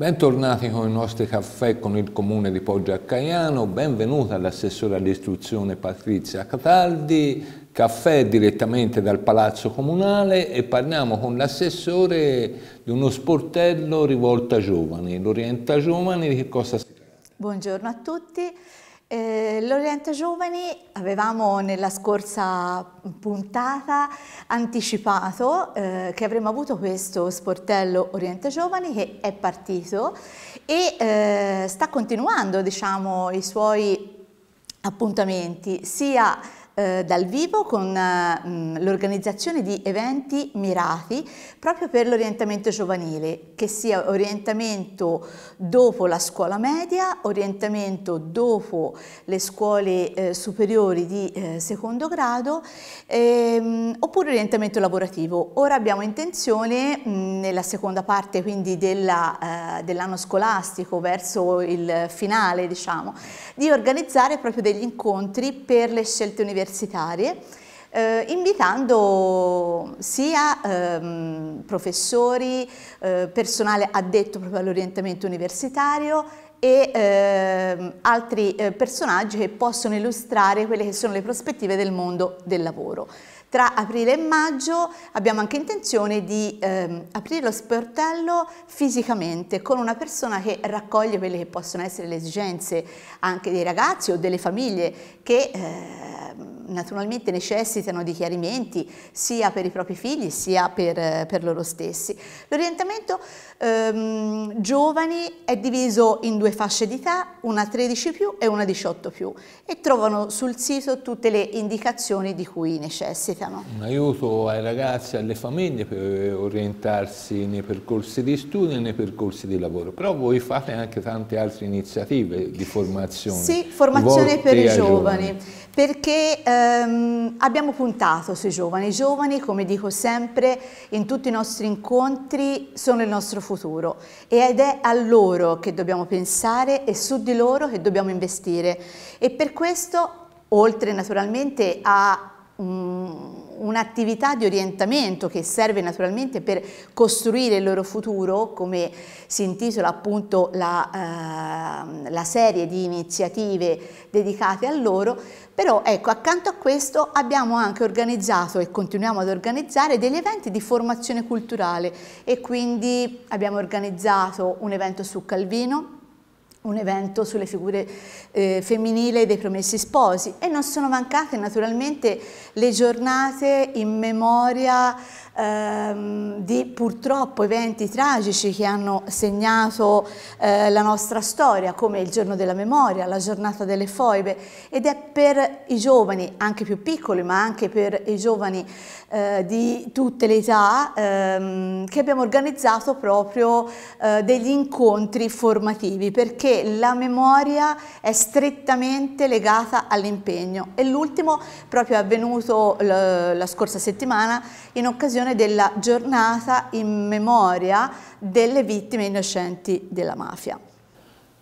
Bentornati con i nostri caffè con il comune di Poggio a Caiano, benvenuta l'assessore all'istruzione Patrizia Cataldi, caffè direttamente dal Palazzo Comunale e parliamo con l'assessore di uno sportello rivolto a giovani, l'Orienta Giovani, di che cosa si tratta? Buongiorno a tutti. Eh, L'Oriente Giovani avevamo nella scorsa puntata anticipato eh, che avremmo avuto questo sportello Oriente Giovani che è partito e eh, sta continuando diciamo, i suoi appuntamenti sia eh, dal vivo con eh, l'organizzazione di eventi mirati proprio per l'orientamento giovanile, che sia orientamento dopo la scuola media, orientamento dopo le scuole eh, superiori di secondo grado, ehm, oppure orientamento lavorativo. Ora abbiamo intenzione, nella seconda parte quindi dell'anno dell scolastico, verso il finale diciamo, di organizzare proprio degli incontri per le scelte universitarie universitarie, eh, invitando sia ehm, professori, eh, personale addetto proprio all'orientamento universitario e ehm, altri eh, personaggi che possono illustrare quelle che sono le prospettive del mondo del lavoro. Tra aprile e maggio abbiamo anche intenzione di ehm, aprire lo sportello fisicamente con una persona che raccoglie quelle che possono essere le esigenze anche dei ragazzi o delle famiglie che eh, naturalmente necessitano di chiarimenti sia per i propri figli sia per, eh, per loro stessi. L'orientamento ehm, giovani è diviso in due fasce d'età, una 13 più e una 18 più e trovano sul sito tutte le indicazioni di cui necessitano. Un aiuto ai ragazzi, e alle famiglie per orientarsi nei percorsi di studio e nei percorsi di lavoro, però voi fate anche tante altre iniziative di formazione. Sì, formazione per i giovani. giovani perché ehm, abbiamo puntato sui giovani. I giovani, come dico sempre in tutti i nostri incontri, sono il nostro futuro ed è a loro che dobbiamo pensare e su di loro che dobbiamo investire. E per questo, oltre naturalmente a... Um, un'attività di orientamento che serve naturalmente per costruire il loro futuro, come si intitola appunto la, eh, la serie di iniziative dedicate a loro, però ecco, accanto a questo abbiamo anche organizzato e continuiamo ad organizzare degli eventi di formazione culturale e quindi abbiamo organizzato un evento su Calvino, un evento sulle figure eh, femminili dei promessi sposi e non sono mancate naturalmente le giornate in memoria ehm, di purtroppo eventi tragici che hanno segnato eh, la nostra storia, come il giorno della memoria, la giornata delle foibe, ed è per i giovani, anche più piccoli, ma anche per i giovani eh, di tutte le età, ehm, che abbiamo organizzato proprio eh, degli incontri formativi, perché la memoria è strettamente legata all'impegno e l'ultimo proprio è avvenuto la scorsa settimana in occasione celebrazione della giornata in memoria delle vittime innocenti della mafia.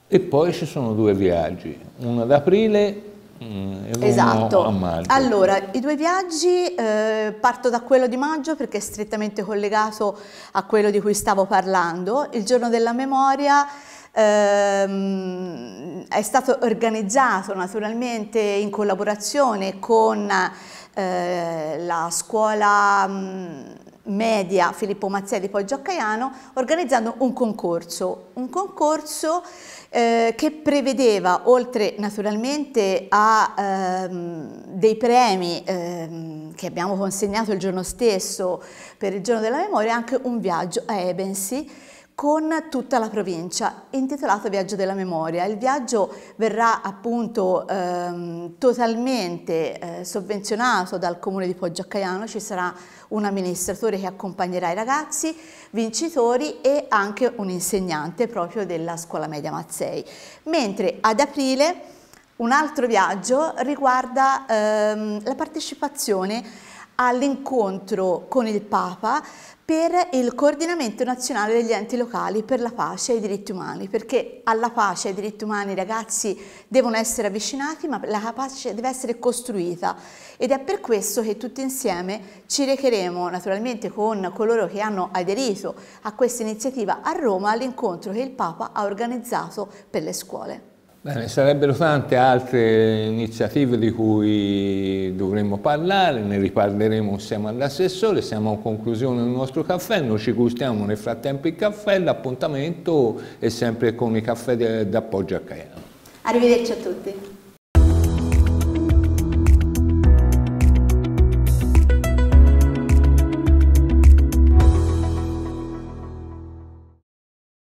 E poi ci sono due viaggi, uno ad aprile mm, e uno esatto. Allora, i due viaggi, eh, parto da quello di maggio perché è strettamente collegato a quello di cui stavo parlando. Il giorno della memoria ehm, è stato organizzato naturalmente in collaborazione con eh, la scuola mm, media Filippo Mazzia di Poggio a Caiano organizzando un concorso, un concorso eh, che prevedeva oltre naturalmente a ehm, dei premi ehm, che abbiamo consegnato il giorno stesso per il giorno della memoria anche un viaggio a Ebensee con tutta la provincia, intitolato Viaggio della Memoria. Il viaggio verrà appunto ehm, totalmente eh, sovvenzionato dal comune di Poggio ci sarà un amministratore che accompagnerà i ragazzi vincitori e anche un insegnante proprio della scuola media Mazzei. Mentre ad aprile un altro viaggio riguarda ehm, la partecipazione all'incontro con il Papa per il coordinamento nazionale degli enti locali per la pace e i diritti umani, perché alla pace e ai diritti umani i ragazzi devono essere avvicinati, ma la pace deve essere costruita ed è per questo che tutti insieme ci recheremo naturalmente con coloro che hanno aderito a questa iniziativa a Roma all'incontro che il Papa ha organizzato per le scuole. Bene, sarebbero tante altre iniziative di cui dovremmo parlare, ne riparleremo insieme all'assessore, siamo a conclusione del nostro caffè, noi ci gustiamo nel frattempo il caffè, l'appuntamento è sempre con i caffè d'appoggio a Caiano. Arrivederci a tutti.